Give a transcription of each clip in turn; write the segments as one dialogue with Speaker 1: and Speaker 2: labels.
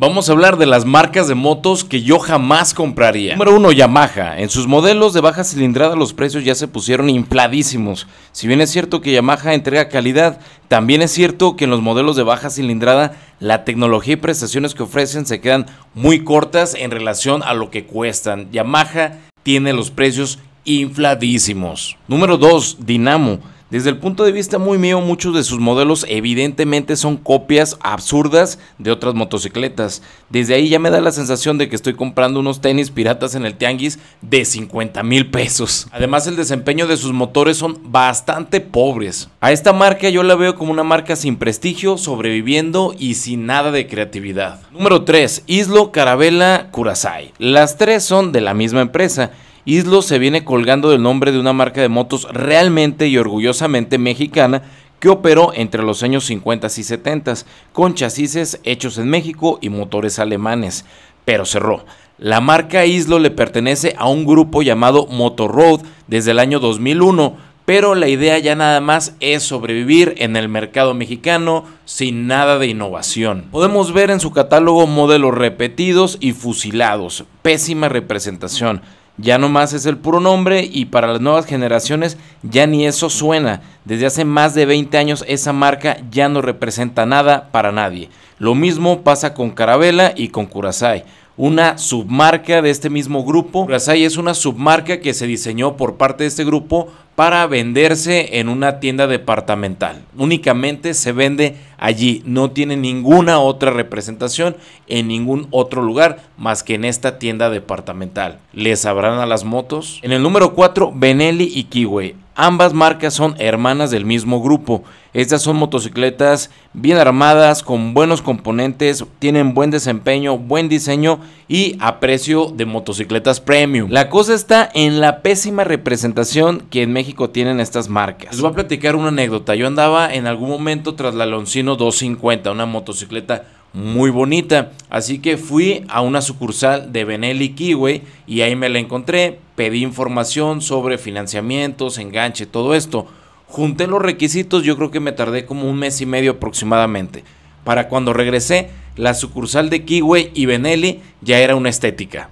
Speaker 1: vamos a hablar de las marcas de motos que yo jamás compraría. Número 1, Yamaha. En sus modelos de baja cilindrada los precios ya se pusieron infladísimos. Si bien es cierto que Yamaha entrega calidad, también es cierto que en los modelos de baja cilindrada la tecnología y prestaciones que ofrecen se quedan muy cortas en relación a lo que cuestan. Yamaha tiene los precios infladísimos. Número 2, Dinamo. Desde el punto de vista muy mío, muchos de sus modelos evidentemente son copias absurdas de otras motocicletas. Desde ahí ya me da la sensación de que estoy comprando unos tenis piratas en el tianguis de 50 mil pesos. Además, el desempeño de sus motores son bastante pobres. A esta marca yo la veo como una marca sin prestigio, sobreviviendo y sin nada de creatividad. Número 3. Islo Carabela Curasai. Las tres son de la misma empresa. Islo se viene colgando del nombre de una marca de motos realmente y orgullosamente mexicana que operó entre los años 50 y 70 con chasis hechos en México y motores alemanes, pero cerró. La marca Islo le pertenece a un grupo llamado Motor Road desde el año 2001, pero la idea ya nada más es sobrevivir en el mercado mexicano sin nada de innovación. Podemos ver en su catálogo modelos repetidos y fusilados, pésima representación ya nomás es el puro nombre y para las nuevas generaciones ya ni eso suena. Desde hace más de 20 años esa marca ya no representa nada para nadie. Lo mismo pasa con Carabela y con Curasai una submarca de este mismo grupo. Rasay es una submarca que se diseñó por parte de este grupo para venderse en una tienda departamental. Únicamente se vende allí, no tiene ninguna otra representación en ningún otro lugar más que en esta tienda departamental. ¿Les sabrán a las motos? En el número 4, Benelli y Kiwi. Ambas marcas son hermanas del mismo grupo. Estas son motocicletas bien armadas, con buenos componentes, tienen buen desempeño, buen diseño y a precio de motocicletas premium. La cosa está en la pésima representación que en México tienen estas marcas. Les voy a platicar una anécdota. Yo andaba en algún momento tras la Loncino 250, una motocicleta muy bonita. Así que fui a una sucursal de Benelli Kiwi y ahí me la encontré pedí información sobre financiamientos, enganche, todo esto. Junté los requisitos, yo creo que me tardé como un mes y medio aproximadamente. Para cuando regresé, la sucursal de Kiwi y Benelli ya era una estética.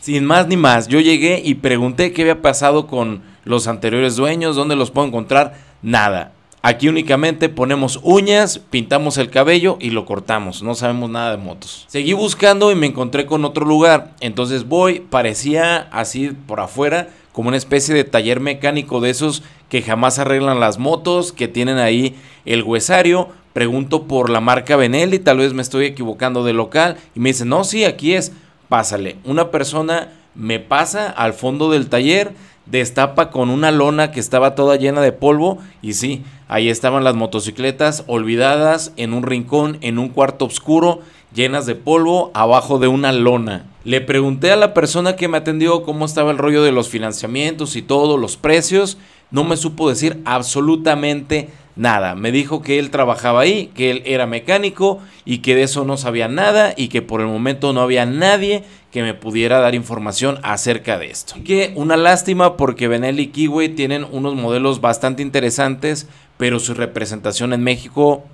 Speaker 1: Sin más ni más, yo llegué y pregunté qué había pasado con los anteriores dueños, dónde los puedo encontrar, nada. Aquí únicamente ponemos uñas, pintamos el cabello y lo cortamos. No sabemos nada de motos. Seguí buscando y me encontré con otro lugar. Entonces voy, parecía así por afuera, como una especie de taller mecánico de esos que jamás arreglan las motos, que tienen ahí el huesario. Pregunto por la marca Benelli, tal vez me estoy equivocando de local. Y me dice, no, sí, aquí es. Pásale. Una persona me pasa al fondo del taller destapa con una lona que estaba toda llena de polvo y sí, ahí estaban las motocicletas olvidadas en un rincón, en un cuarto oscuro, llenas de polvo, abajo de una lona. Le pregunté a la persona que me atendió cómo estaba el rollo de los financiamientos y todos los precios, no me supo decir absolutamente nada. Me dijo que él trabajaba ahí, que él era mecánico y que de eso no sabía nada y que por el momento no había nadie que me pudiera dar información acerca de esto. Que una lástima porque Benelli y Kiwi tienen unos modelos bastante interesantes, pero su representación en México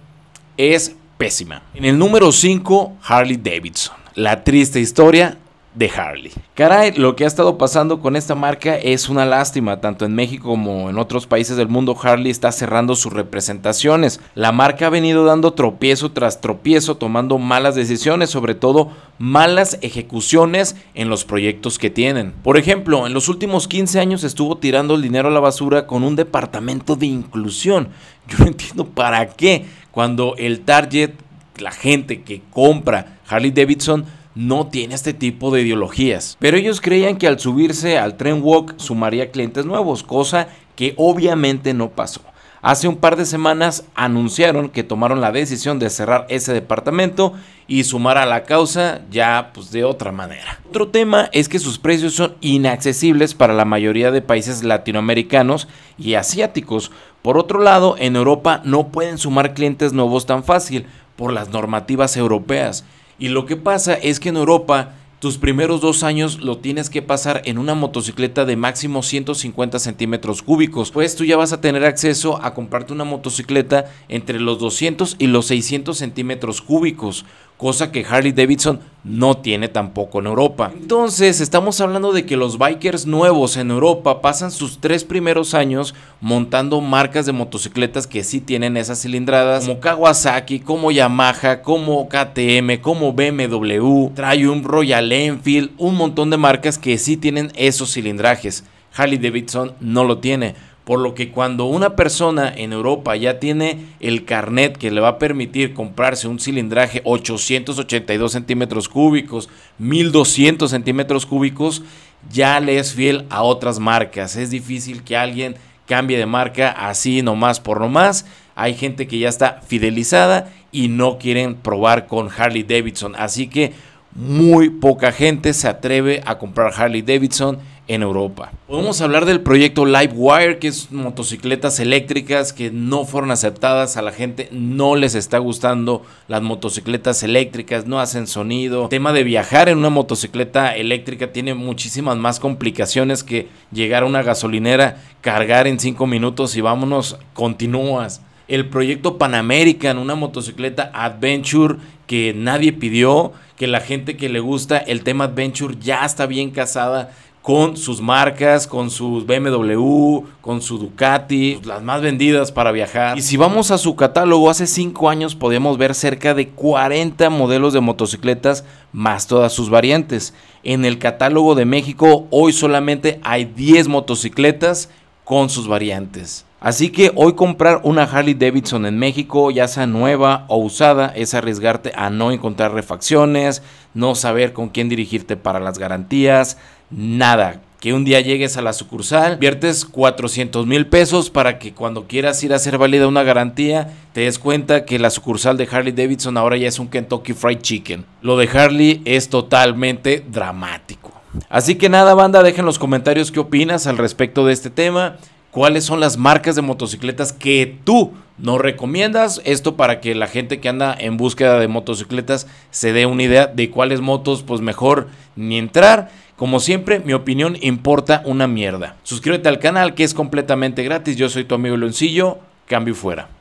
Speaker 1: es pésima. En el número 5, Harley Davidson. La triste historia de Harley. Caray, lo que ha estado pasando con esta marca es una lástima. Tanto en México como en otros países del mundo, Harley está cerrando sus representaciones. La marca ha venido dando tropiezo tras tropiezo, tomando malas decisiones, sobre todo malas ejecuciones en los proyectos que tienen. Por ejemplo, en los últimos 15 años estuvo tirando el dinero a la basura con un departamento de inclusión. Yo no entiendo para qué, cuando el target, la gente que compra Harley Davidson, no tiene este tipo de ideologías. Pero ellos creían que al subirse al tren walk sumaría clientes nuevos, cosa que obviamente no pasó. Hace un par de semanas anunciaron que tomaron la decisión de cerrar ese departamento y sumar a la causa ya pues de otra manera. Otro tema es que sus precios son inaccesibles para la mayoría de países latinoamericanos y asiáticos. Por otro lado, en Europa no pueden sumar clientes nuevos tan fácil por las normativas europeas. Y lo que pasa es que en Europa tus primeros dos años lo tienes que pasar en una motocicleta de máximo 150 centímetros cúbicos, pues tú ya vas a tener acceso a comprarte una motocicleta entre los 200 y los 600 centímetros cúbicos, cosa que Harley Davidson no tiene tampoco en Europa. Entonces, estamos hablando de que los bikers nuevos en Europa pasan sus tres primeros años montando marcas de motocicletas que sí tienen esas cilindradas, como Kawasaki, como Yamaha, como KTM, como BMW, Triumph, Royal Enfield, un montón de marcas que sí tienen esos cilindrajes. Harley Davidson no lo tiene por lo que cuando una persona en Europa ya tiene el carnet que le va a permitir comprarse un cilindraje 882 centímetros cúbicos, 1200 centímetros cúbicos, ya le es fiel a otras marcas. Es difícil que alguien cambie de marca así nomás por nomás. Hay gente que ya está fidelizada y no quieren probar con Harley Davidson. Así que muy poca gente se atreve a comprar Harley Davidson en Europa. Podemos hablar del proyecto Livewire, que es motocicletas eléctricas que no fueron aceptadas, a la gente no les está gustando las motocicletas eléctricas, no hacen sonido. El tema de viajar en una motocicleta eléctrica tiene muchísimas más complicaciones que llegar a una gasolinera, cargar en 5 minutos y vámonos, continúas. El proyecto Panamerican, una motocicleta adventure que nadie pidió, que la gente que le gusta el tema adventure ya está bien casada con sus marcas, con sus BMW, con su Ducati, las más vendidas para viajar. Y si vamos a su catálogo, hace 5 años podíamos ver cerca de 40 modelos de motocicletas más todas sus variantes. En el catálogo de México hoy solamente hay 10 motocicletas con sus variantes. Así que hoy comprar una Harley Davidson en México, ya sea nueva o usada, es arriesgarte a no encontrar refacciones, no saber con quién dirigirte para las garantías, nada. Que un día llegues a la sucursal, viertes 400 mil pesos para que cuando quieras ir a hacer válida una garantía, te des cuenta que la sucursal de Harley Davidson ahora ya es un Kentucky Fried Chicken. Lo de Harley es totalmente dramático. Así que nada, banda, dejen los comentarios qué opinas al respecto de este tema cuáles son las marcas de motocicletas que tú no recomiendas. Esto para que la gente que anda en búsqueda de motocicletas se dé una idea de cuáles motos pues mejor ni entrar. Como siempre, mi opinión importa una mierda. Suscríbete al canal que es completamente gratis. Yo soy tu amigo Leoncillo. Cambio fuera.